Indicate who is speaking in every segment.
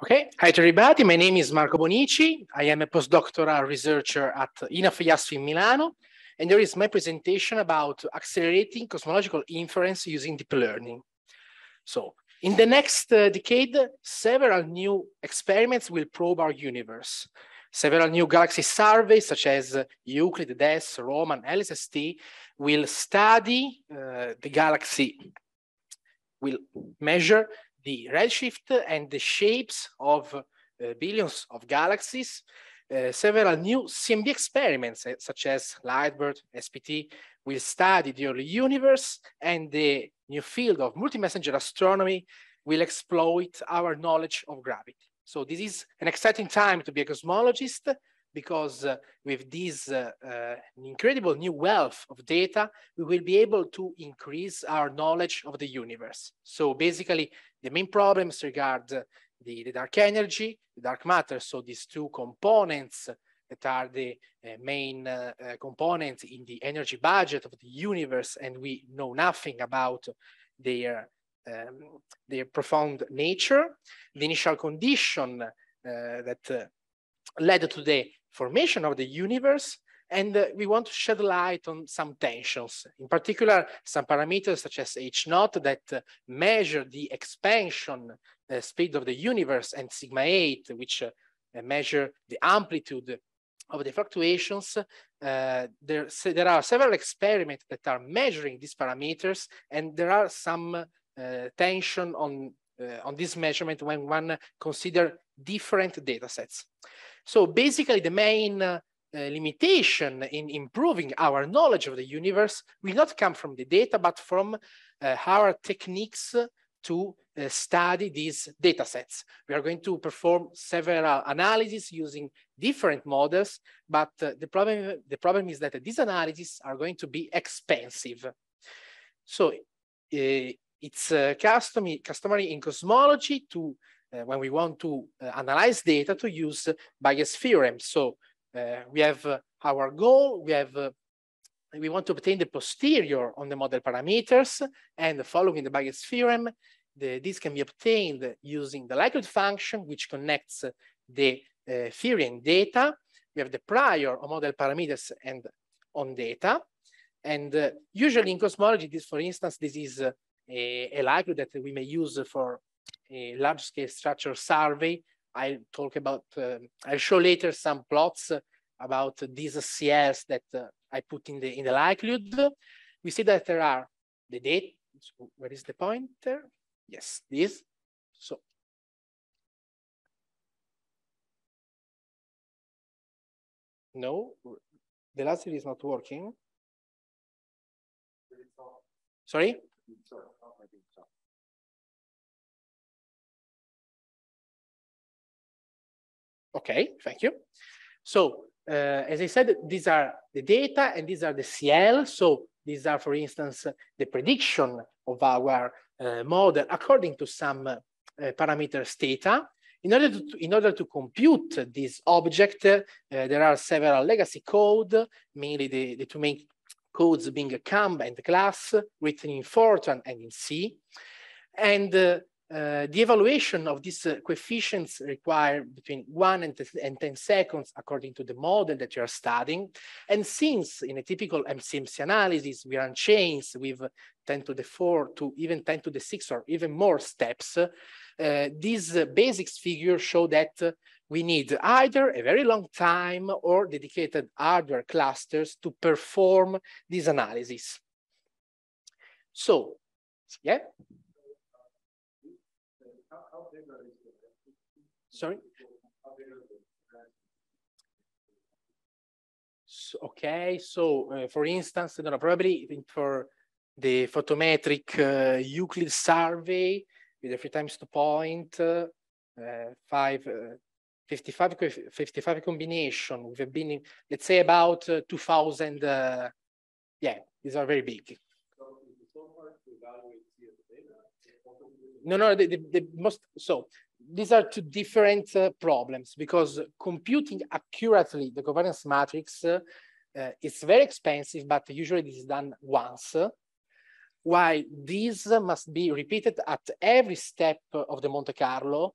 Speaker 1: Okay,
Speaker 2: hi to everybody. My name is Marco Bonici. I am a postdoctoral researcher at INAF IASF in Milano. And there is my presentation about accelerating cosmological inference using deep learning. So in the next uh, decade, several new experiments will probe our universe. Several new galaxy surveys, such as uh, Euclid, DES, Roman, LSST, will study uh, the galaxy, will measure the redshift and the shapes of uh, billions of galaxies, uh, several new CMB experiments eh, such as Lightbird, SPT, will study the early universe and the new field of multi-messenger astronomy will exploit our knowledge of gravity. So this is an exciting time to be a cosmologist because uh, with this uh, uh, incredible new wealth of data, we will be able to increase our knowledge of the universe. So basically, the main problems regard the, the dark energy, the dark matter, so these two components that are the uh, main uh, uh, components in the energy budget of the universe, and we know nothing about their, um, their profound nature. The initial condition uh, that uh, led to the formation of the universe, and uh, we want to shed light on some tensions, in particular, some parameters such as H naught that uh, measure the expansion uh, speed of the universe and sigma 8, which uh, measure the amplitude of the fluctuations. Uh, there, so there are several experiments that are measuring these parameters, and there are some uh, tension on uh, on this measurement when one consider different data sets. So basically the main uh, uh, limitation in improving our knowledge of the universe will not come from the data, but from uh, our techniques to uh, study these data sets. We are going to perform several analyses using different models, but uh, the, problem, the problem is that these analyses are going to be expensive. So uh, it's uh, custom, customary in cosmology to, when we want to analyze data, to use Bayes' theorem. So uh, we have uh, our goal, we have uh, we want to obtain the posterior on the model parameters and following the Bayes theorem, the, this can be obtained using the likelihood function, which connects the uh, theory and data. We have the prior on model parameters and on data. And uh, usually in cosmology, this, for instance, this is uh, a, a likelihood that we may use for a large scale structure survey I talk about, um, I'll show later some plots about these CLs that uh, I put in the, in the likelihood. We see that there are the date, so where is the pointer? Yes, this. So
Speaker 1: no, the laser is not working. Sorry? Sorry.
Speaker 2: Okay, thank you. So uh, as I said, these are the data and these are the CL. So these are, for instance, the prediction of our uh, model according to some uh, parameters theta. In order, to, in order to compute this object, uh, there are several legacy code, mainly the, the two main codes being CAMB and class, written in Fortran and in C. And uh, uh, the evaluation of these uh, coefficients require between one and, and 10 seconds according to the model that you are studying. And since in a typical MCMC analysis, we run chains with 10 to the four to even 10 to the six or even more steps, uh, these uh, basics figures show that uh, we need either a very long time or dedicated hardware clusters to perform this analysis. So, yeah. Sorry? So, okay, so uh, for instance, know probably for the photometric uh, Euclid survey with a three times two point, uh, five, uh, 55, 55 combination, we've been, in, let's say about uh, 2000, uh, yeah, these are very big. no, no, the, the, the most, so these are two different uh, problems because computing accurately the covariance matrix uh, uh, is very expensive, but usually this is done once. While this must be repeated at every step of the Monte Carlo.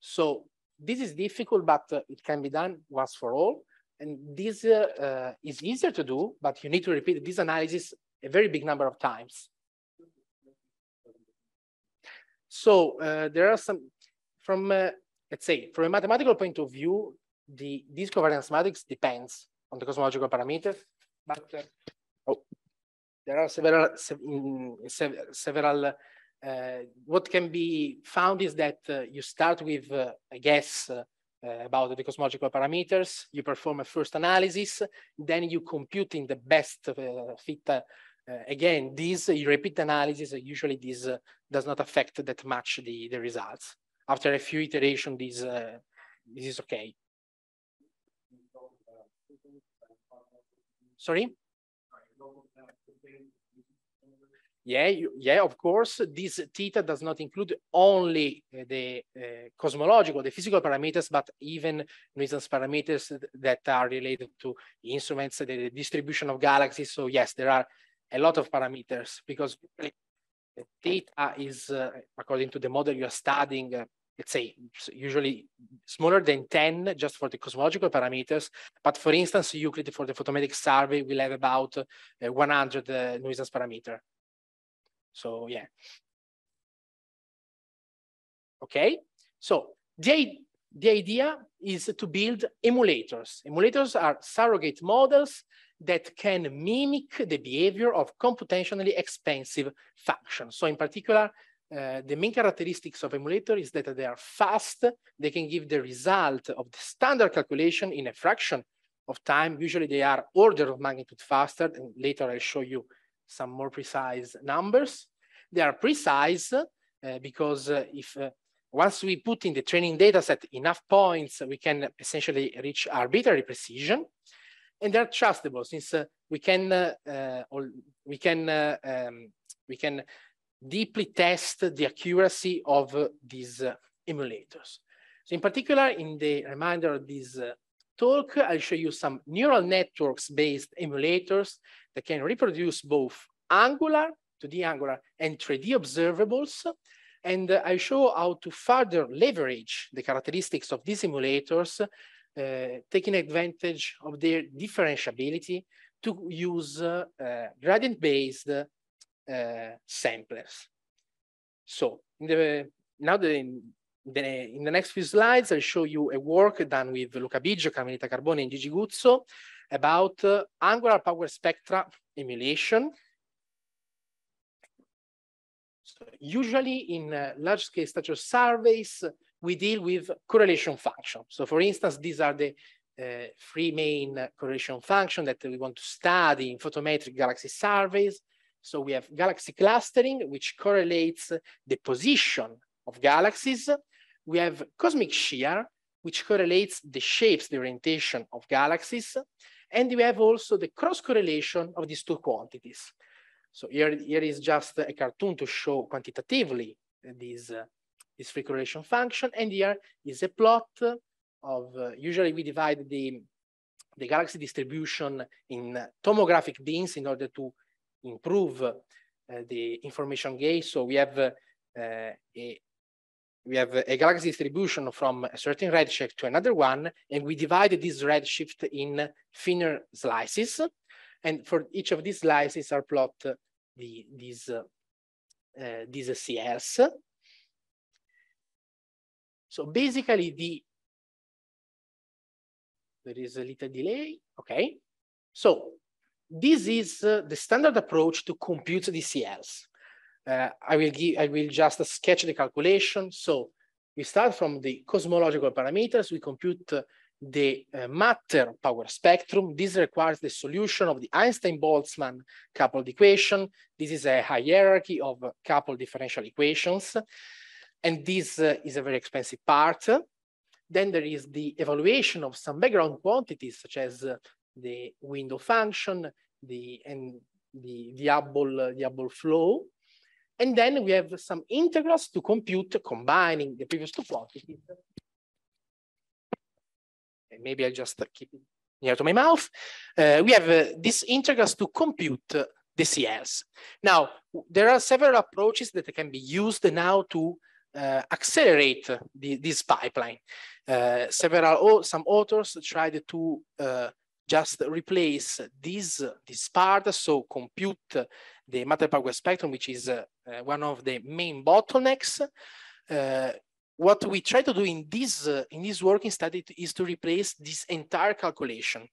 Speaker 2: So this is difficult, but uh, it can be done once for all. And this uh, uh, is easier to do, but you need to repeat this analysis a very big number of times. So uh, there are some, from uh, let's say, from a mathematical point of view, the this covariance matrix depends on the cosmological parameter, but uh, oh, there are several mm, several. Uh, what can be found is that uh, you start with uh, a guess about the cosmological parameters, you perform a first analysis, then you compute in the best fit uh, again, these repeat analysis, uh, usually this uh, does not affect that much the, the results. After a few iterations, this, this is okay. Sorry? Yeah, you, yeah, of course, this theta does not include only the uh, cosmological, the physical parameters, but even nuisance parameters that are related to instruments, the distribution of galaxies. So yes, there are a lot of parameters because data is, uh, according to the model you are studying, uh, let's say usually smaller than 10 just for the cosmological parameters. But for instance, Euclid for the photometric survey will have about uh, 100 uh, nuisance parameter. So yeah. Okay, so the, the idea is to build emulators. Emulators are surrogate models that can mimic the behavior of computationally expensive functions. So in particular, uh, the main characteristics of emulator is that they are fast. They can give the result of the standard calculation in a fraction of time. Usually they are order of magnitude faster. And later I'll show you some more precise numbers. They are precise uh, because uh, if uh, once we put in the training data set enough points, we can essentially reach arbitrary precision and they're trustable since uh, we can uh, uh, we can um, we can deeply test the accuracy of these emulators. So in particular, in the reminder of this talk, I'll show you some neural networks-based emulators that can reproduce both angular, 2D angular, and 3D observables. And I show how to further leverage the characteristics of these emulators uh, taking advantage of their differentiability to use uh, gradient-based uh, samplers. So in the, now the, in the, in the next few slides, I'll show you a work done with Luca Biggio, Carmelita Carbone, and Gigi Guzzo about uh, angular power spectra emulation. So usually in uh, large-scale structure surveys, we deal with correlation function. So for instance, these are the uh, three main correlation function that we want to study in photometric galaxy surveys. So we have galaxy clustering, which correlates the position of galaxies. We have cosmic shear, which correlates the shapes, the orientation of galaxies. And we have also the cross correlation of these two quantities. So here, here is just a cartoon to show quantitatively these uh, this free correlation function. And here is a plot of, uh, usually we divide the, the galaxy distribution in tomographic beams in order to improve uh, the information gain. So we have uh, uh, a we have a galaxy distribution from a certain redshift to another one, and we divide this redshift in thinner slices. And for each of these slices our plot uh, the, these, uh, uh these CLs. So basically the, there is a little delay, okay. So this is uh, the standard approach to compute the CLs. Uh, I will give, I will just sketch the calculation. So we start from the cosmological parameters. We compute uh, the uh, matter power spectrum. This requires the solution of the Einstein-Boltzmann coupled equation. This is a hierarchy of uh, coupled differential equations. And this uh, is a very expensive part. Then there is the evaluation of some background quantities, such as uh, the window function, the, and the, the, Hubble, uh, flow. And then we have some integrals to compute combining the previous two quantities. And maybe I'll just keep it near to my mouth. Uh, we have uh, these integrals to compute uh, the CLs. Now, there are several approaches that can be used now to uh, accelerate the, this pipeline. Uh, several some authors tried to uh, just replace this this part, so compute the matter power spectrum, which is uh, one of the main bottlenecks. Uh, what we try to do in this in this working study is to replace this entire calculation.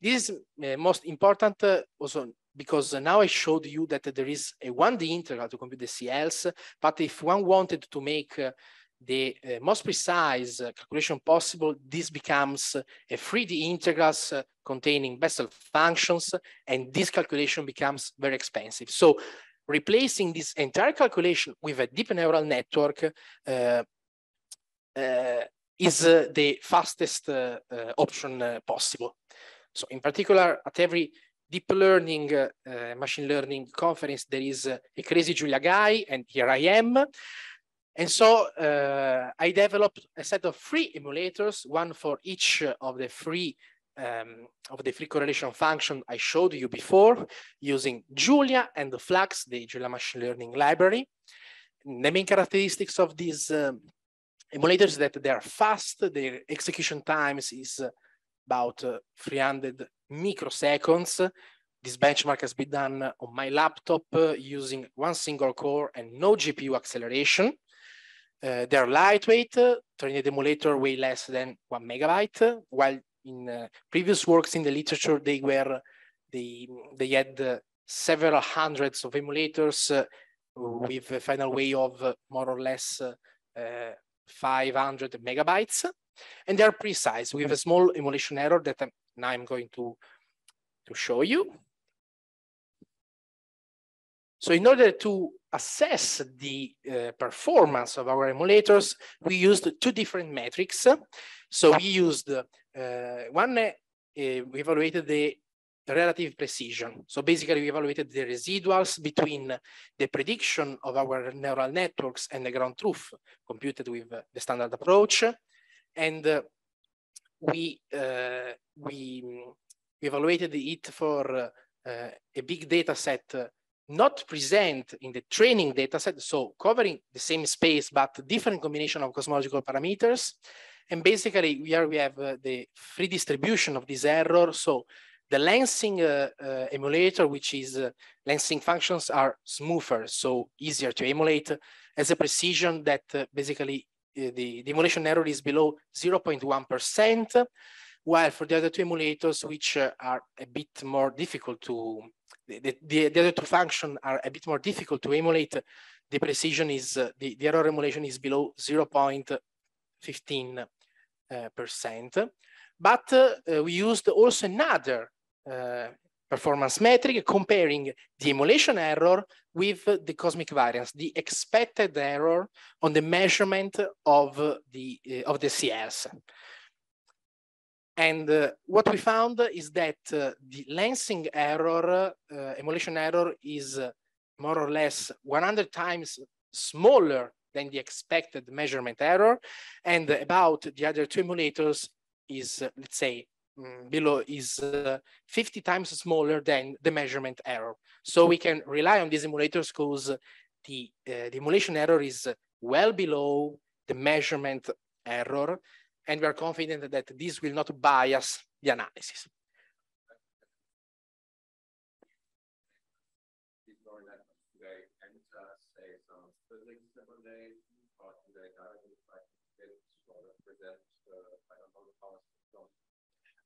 Speaker 2: This is uh, most important also because now I showed you that there is a 1D integral to compute the CLs, but if one wanted to make uh, the uh, most precise uh, calculation possible, this becomes a 3D integrals containing Bessel functions, and this calculation becomes very expensive. So replacing this entire calculation with a deep neural network uh, uh, is uh, the fastest option possible. So in particular, at every deep learning, uh, uh, machine learning conference, there is uh, a crazy Julia guy, and here I am. And so uh, I developed a set of three emulators, one for each of the three um, of the free correlation function I showed you before, using Julia and the Flux, the Julia machine learning library. the main characteristics of these um, emulators that they are fast, their execution times is uh, about uh, 300 microseconds. This benchmark has been done on my laptop uh, using one single core and no GPU acceleration. Uh, they're lightweight, uh, Trinity emulator way less than one megabyte, uh, while in uh, previous works in the literature, they were, they, they had uh, several hundreds of emulators with a final way of more or less 500 megabytes. And they are precise. We have a small emulation error that I'm, um, now I'm going to, to show you. So in order to assess the uh, performance of our emulators, we used two different metrics. So we used uh, one, uh, we evaluated the relative precision. So basically we evaluated the residuals between the prediction of our neural networks and the ground truth computed with the standard approach and uh, we uh, we, we evaluated it for uh, a big data set uh, not present in the training data set, so covering the same space but different combination of cosmological parameters. And basically we are we have uh, the free distribution of this error. So the lensing uh, emulator, which is lensing functions are smoother, so easier to emulate as a precision that basically Eh, the demolition error is below 0.1%, while for the other two emulators, which uh, are a bit more difficult to, the, the, the other two functions are a bit more difficult to emulate, the precision is, uh, the, the error emulation is below 0.15%. Uh, but uh, uh, we used also another uh, performance metric comparing the emulation error with the cosmic variance, the expected error on the measurement of the, uh, of the CLs. And uh, what we found is that uh, the lensing error, emulation error is more or less 100 times smaller than the expected measurement error. And about the other two emulators is, let's say, Mm, below is uh, 50 times smaller than the measurement error. So we can rely on these emulators because the, uh, the emulation error is well below the measurement error. And we are confident that this will not bias the analysis.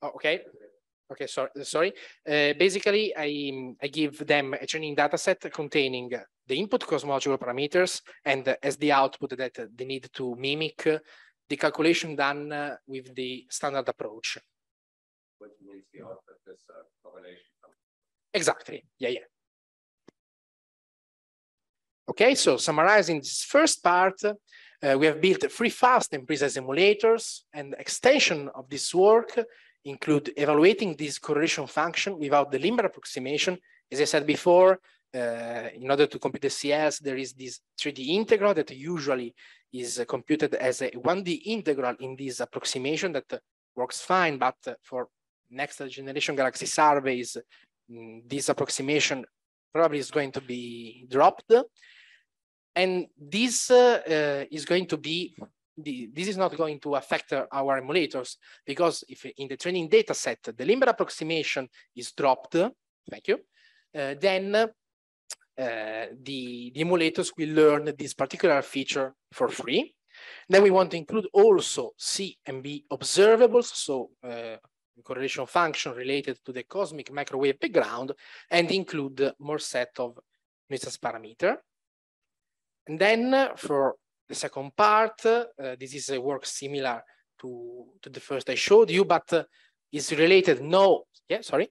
Speaker 2: Oh, okay. Okay, sorry. sorry. Uh, eh, basically, I, I give them a training dataset containing the input cosmological parameters and as the output that they need to mimic the calculation done uh, with the standard approach.
Speaker 1: Which means the output is correlation.
Speaker 2: Exactly. Yeah, yeah. Okay, so summarizing this first part, eh, we have built three fast and precise emulators and extension of this work include evaluating this correlation function without the Limber approximation. As I said before, uh, in order to compute the CS, there is this 3D integral that usually is uh, computed as a 1D integral in this approximation that uh, works fine, but uh, for next generation galaxy surveys, mm, this approximation probably is going to be dropped. And this uh, uh, is going to be this is not going to affect our emulators because if in the training data set, the Limber approximation is dropped, thank you, uh, then uh, the, the emulators will learn this particular feature for free. Then we want to include also C and B observables, so uh, correlation function related to the cosmic microwave background, and include more set of Mises parameter. And then uh, for the second part. Uh, this is a work similar to, to the first I showed you, but uh, is related. No, yeah, sorry.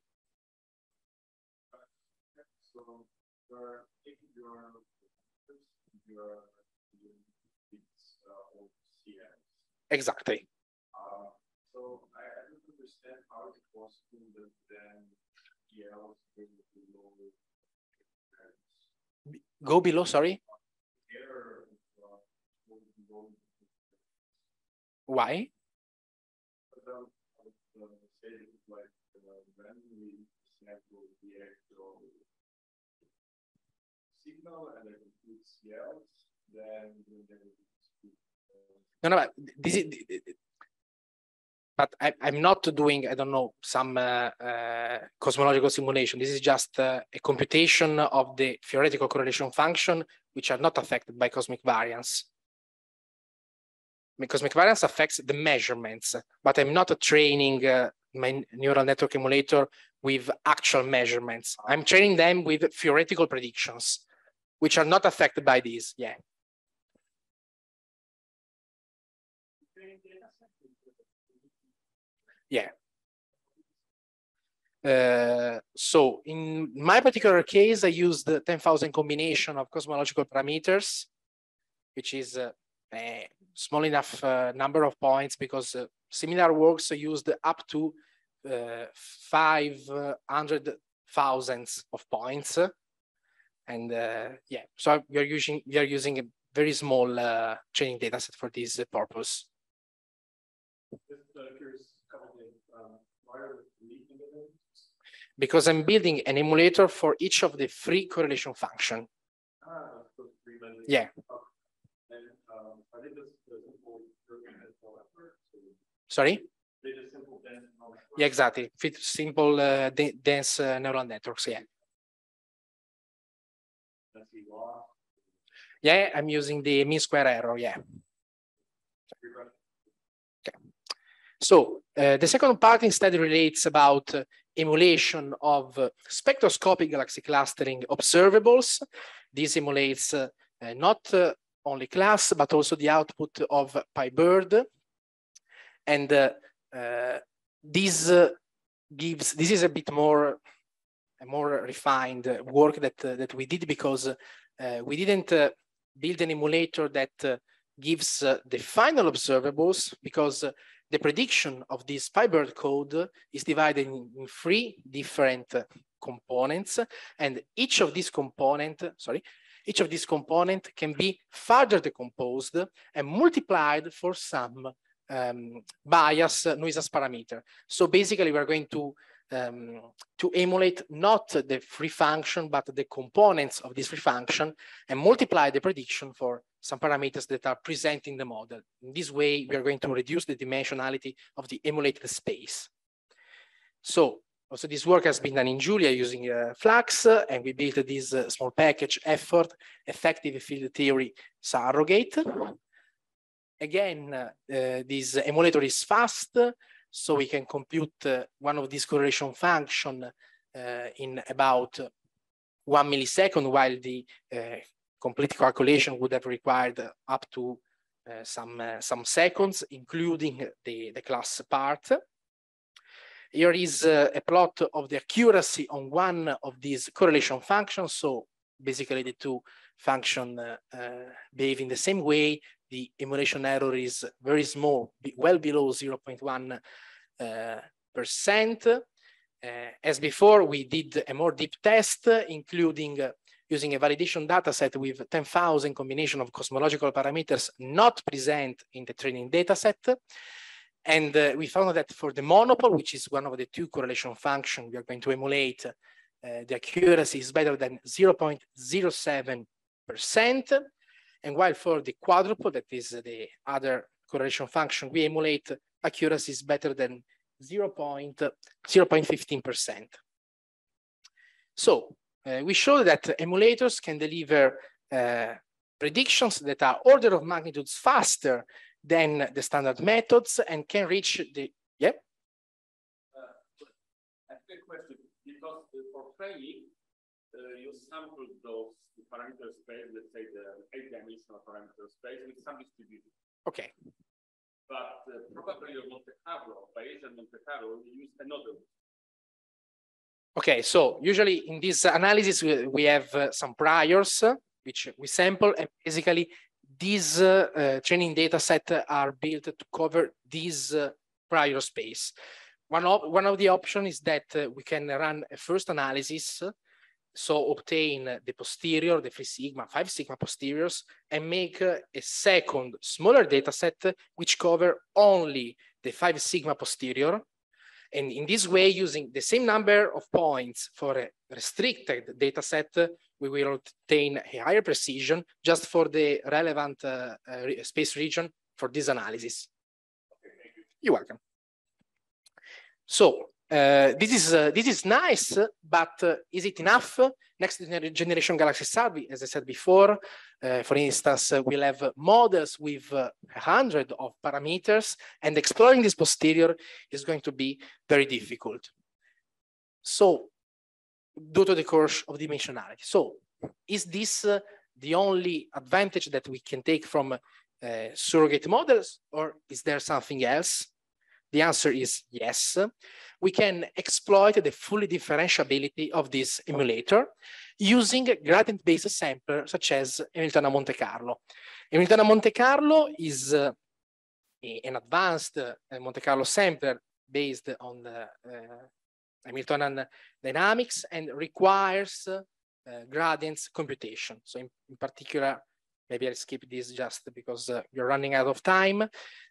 Speaker 1: Uh,
Speaker 2: exactly. Uh, so I, I don't understand
Speaker 1: how it was that then EL go
Speaker 2: below. Go below, sorry?
Speaker 1: Why? No,
Speaker 2: no, but this is, but I, am not doing, I don't know, some uh, uh, cosmological simulation. This is just uh, a computation of the theoretical correlation function, which are not affected by cosmic variance because McVariance affects the measurements, but I'm not training uh, my neural network emulator with actual measurements. I'm training them with theoretical predictions, which are not affected by these. Yeah. Yeah. Uh, so in my particular case, I used the 10,000 combination of cosmological parameters, which is uh, eh, small enough uh, number of points because uh, similar works used up to uh, 500 thousands of points. And yeah, so we are using, we are using a very small uh, training data set for this purpose. Um, because I'm building an emulator for each of the three correlation function.
Speaker 1: Ah, so three yeah. And, um,
Speaker 2: Sorry? Yeah, exactly. Fit simple uh, dense uh, neural networks. Yeah. Yeah, I'm using the mean square error. Yeah.
Speaker 1: Okay.
Speaker 2: So uh, the second part instead relates about uh, emulation of uh, spectroscopic galaxy clustering observables. This emulates uh, not only class, but also the output of PyBird and uh, uh, this uh, gives this is a bit more a more refined work that that we did because we didn't build an emulator that gives the final observables because the prediction of this PyBird code is divided in three different components and each of these component, sorry, each of these component can be further decomposed and multiplied for some um, bias noise as parameter. So basically we're going to um, to emulate not the free function, but the components of this free function and multiply the prediction for some parameters that are present in the model. In this way, we are going to reduce the dimensionality of the emulated space. So also this work has been done in Julia using uh, Flux, uh, and we built this uh, small package effort, effective field theory surrogate again, uh, this emulator is fast, so we can compute uh, one of these correlation function uh, in about one millisecond, while the uh, complete calculation would have required up to some, some seconds, including the, the class part. Here is a plot of the accuracy on one of these correlation functions. So basically the two function uh, behave in the same way, the emulation error is very small, well below 0.1 uh, percent. Uh, as before, we did a more deep test, including uh, using a validation dataset with 10,000 combination of cosmological parameters not present in the training dataset. And uh, we found that for the monopole, which is one of the two correlation functions we are going to emulate, uh, the accuracy is better than 0.07%. And while for the quadruple, that is the other correlation function, we emulate accuracies better than 0.15%. So uh, we show that emulators can deliver uh, predictions that are order of magnitudes faster than the standard methods and can reach the, yeah?
Speaker 1: Uh, a question, because uh, for training, you uh, sample those parameter space, let's say the eight-dimensional parameter space with some distribution. Okay. But uh, probably your Monte Carlo, Bayesian Monte Carlo, use another.
Speaker 2: Okay, so usually in this analysis, we, we have uh, some priors, uh, which we sample, and basically these uh, training data set are built to cover this prior space. One of, one of the options is that we can run a first analysis so obtain the posterior, the 3 sigma, 5 sigma posteriors, and make a second smaller data set which cover only the 5 sigma posterior. And in this way, using the same number of points for a restricted data set, we will obtain a higher precision just for the relevant uh, uh, space region for this analysis. Okay, you. You're welcome. So uh, this is uh, this is nice, but uh, is it enough? Next generation Galaxy Survey, as I said before, for instance, we'll have models with a hundred of parameters, and exploring this posterior is going to be very difficult. So, due to the course of dimensionality. So, is this the only advantage that we can take from surrogate models, or is there something else? The answer is yes. We can exploit the full differentiability of this emulator using gradient-based samplers such as Hamiltona Monte Carlo. Hamiltona Monte Carlo is uh, an advanced uh, Monte Carlo sampler based on the uh, uh Hamiltonian dynamics and requires uh, gradients computation. So in, in particular, maybe I'll skip this just because uh, you're running out of time.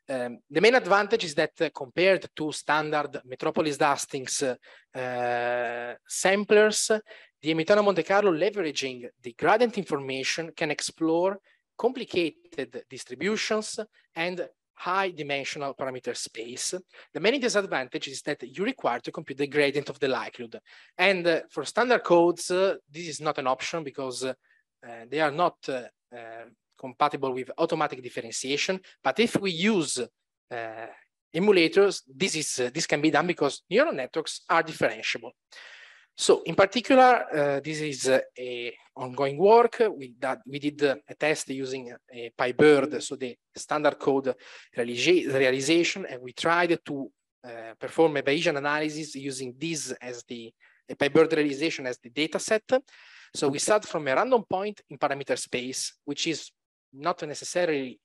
Speaker 2: Um, the main advantage is that uh, compared to standard Metropolis Dustings uh, samplers, the Emitana Monte Carlo leveraging the gradient information can explore complicated distributions and high dimensional parameter space. The main disadvantage is that you require to compute the gradient of the likelihood. And uh, for standard codes, uh, this is not an option because uh, they are not uh, uh, compatible with automatic differentiation. But if we use uh, emulators, this, is, uh, this can be done because neural networks are differentiable. So in particular, uh, this is uh, a ongoing work. We, that, we did uh, a test using a PyBird, so the standard code realization, and we tried to perform a Bayesian analysis using this as the PyBird realization as the data set. So we start from a random point in parameter space, which is not necessarily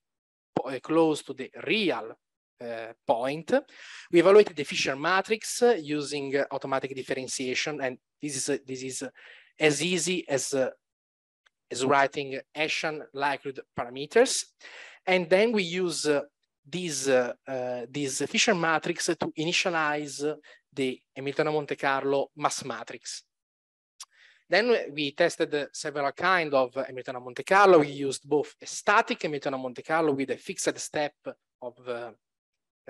Speaker 2: uh, close to the real uh, point. We evaluate the Fisher matrix uh, using uh, automatic differentiation, and this is this is as easy as as writing Hessian likelihood parameters. And then we use this this Fisher matrix to initialize the Hamilton Monte Carlo mass matrix. Then we tested several kind of Hamiltonian Monte Carlo. We used both a static Hamiltonian Monte Carlo with a fixed step of uh,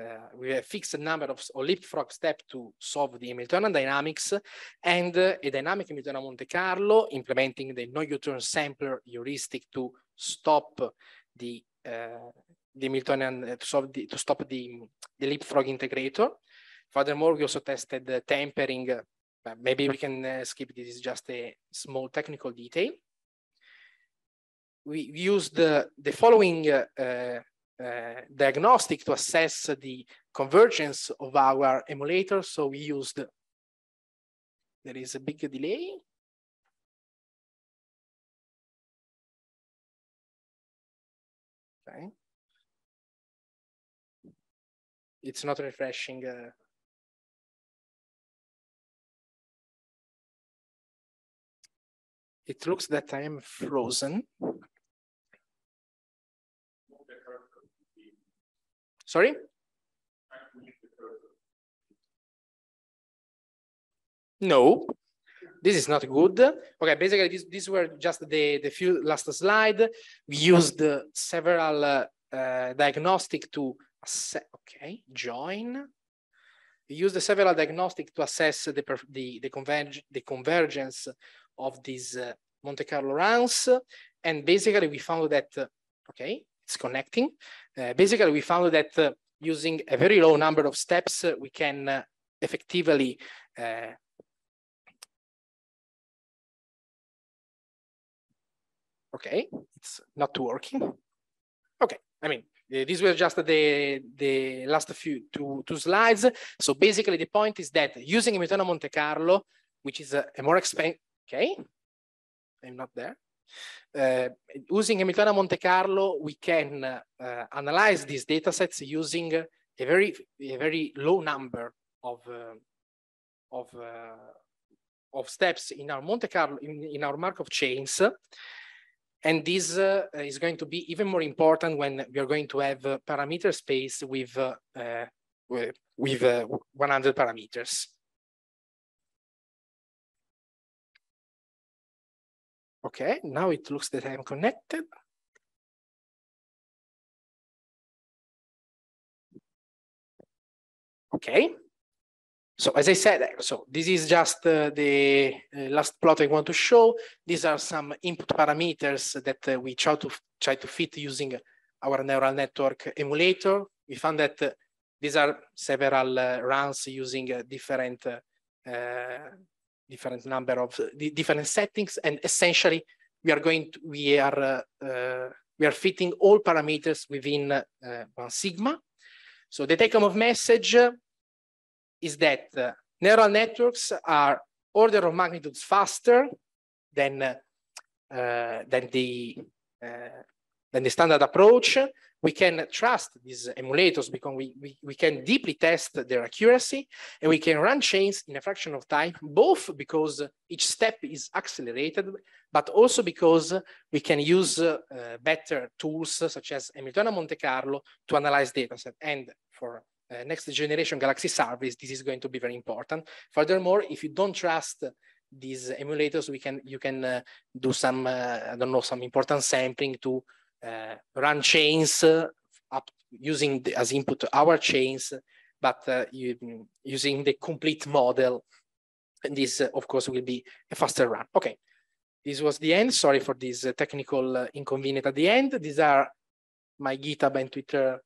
Speaker 2: uh, with a fixed number of or leapfrog step to solve the Hamiltonian dynamics and uh, a dynamic Hamiltonian Monte Carlo implementing the no U-turn sampler heuristic to stop the uh, the Hamiltonian uh, to solve the, to stop the the leapfrog integrator. Furthermore, we also tested the tempering but uh, maybe we can uh, skip this is just a small technical detail. We use the, the following uh, uh, diagnostic to assess the convergence of our emulator. So we used, there is a big delay.
Speaker 1: Okay. It's not refreshing uh, It looks that I am frozen. Sorry?
Speaker 2: No, this is not good. Okay, basically these, these were just the, the few last slide. We used uh, several uh, uh, diagnostic to assess, okay, join. We used several diagnostic to assess the, the, the, converg the convergence of these uh, Monte Carlo runs, And basically we found that, uh, okay, it's connecting. Uh, basically we found that uh, using a very low number of steps, uh, we can effectively
Speaker 1: Okay, it's not working.
Speaker 2: Okay, I mean, these were just the the last few two two slides. So basically, the point is that using a Monte Carlo, which is a, a more expen Okay, I'm not there. Uh, using Hamiltonian Monte Carlo, we can uh, analyze these data sets using a very, a very low number of, uh, of, of steps in our Monte Carlo, in, in our Markov chains. And this is going to be even more important when we are going to have parameter space with, with, 100 parameters.
Speaker 1: Okay, now it looks that I'm connected.
Speaker 2: Okay. So as I said, so this is just uh, the uh, last plot I want to show. These are some input parameters that uh, we try to try to fit using our neural network emulator. We found that uh, these are several uh, runs using uh, different different number of uh, different settings. And essentially, we are going to, we are uh, uh, we are fitting all parameters within one sigma. So the take-home of message is that neural networks are order of magnitudes faster than uh, than the uh, than the standard approach we can trust these emulators because we, we, we can deeply test their accuracy and we can run chains in a fraction of time, both because each step is accelerated, but also because we can use uh, better tools such as Hamiltonian Monte Carlo to analyze set. And for uh, next generation Galaxy service, this is going to be very important. Furthermore, if you don't trust these emulators, we can you can uh, do some, uh, I don't know, some important sampling to uh, run chains uh, up using the, as input our chains, but uh, you, using the complete model. And this, of course, will be a faster run. Okay, this was the end. Sorry for this technical inconvenience at the end. These are my GitHub and Twitter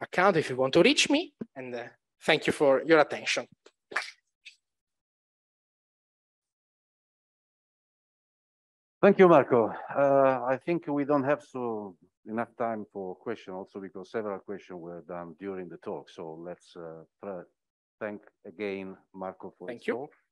Speaker 2: account if you want to reach me. And uh, thank you for your attention.
Speaker 1: Thank you, Marco.
Speaker 2: Uh, I think we don't have so enough time for question also because several questions were done during the talk. So let's uh, thank again Marco for Thank his you. talk.